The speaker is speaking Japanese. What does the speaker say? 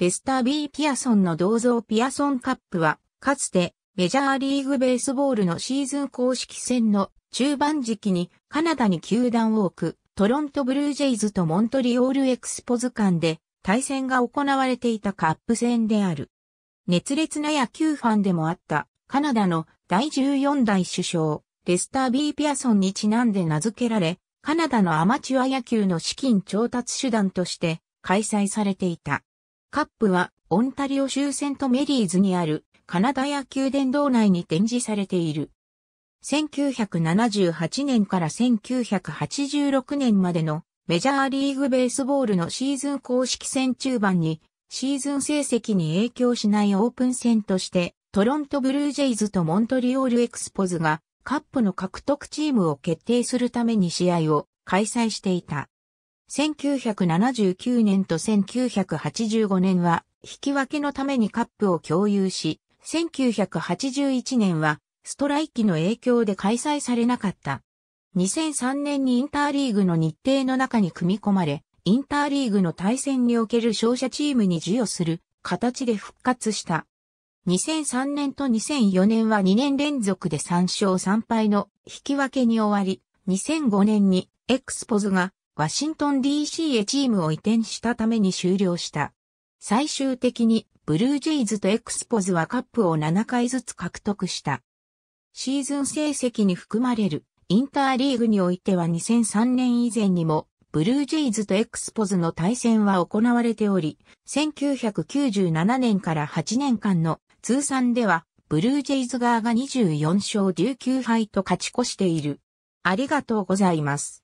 レスター・ビー・ピアソンの銅像ピアソンカップは、かつてメジャーリーグベースボールのシーズン公式戦の中盤時期にカナダに球団を置くトロントブルージェイズとモントリオールエクスポズ間で対戦が行われていたカップ戦である。熱烈な野球ファンでもあったカナダの第14代首相レスター・ビー・ピアソンにちなんで名付けられ、カナダのアマチュア野球の資金調達手段として開催されていた。カップはオンタリオ州セントメリーズにあるカナダ野球殿堂内に展示されている。1978年から1986年までのメジャーリーグベースボールのシーズン公式戦中盤にシーズン成績に影響しないオープン戦としてトロントブルージェイズとモントリオールエクスポズがカップの獲得チームを決定するために試合を開催していた。1979年と1985年は引き分けのためにカップを共有し、1981年はストライキの影響で開催されなかった。2003年にインターリーグの日程の中に組み込まれ、インターリーグの対戦における勝者チームに授与する形で復活した。2003年と2004年は2年連続で3勝3敗の引き分けに終わり、2005年にエクスポズがワシントン DC へチームを移転したために終了した。最終的にブルージェイズとエクスポズはカップを7回ずつ獲得した。シーズン成績に含まれるインターリーグにおいては2003年以前にもブルージェイズとエクスポズの対戦は行われており、1997年から8年間の通算ではブルージェイズ側が24勝19敗と勝ち越している。ありがとうございます。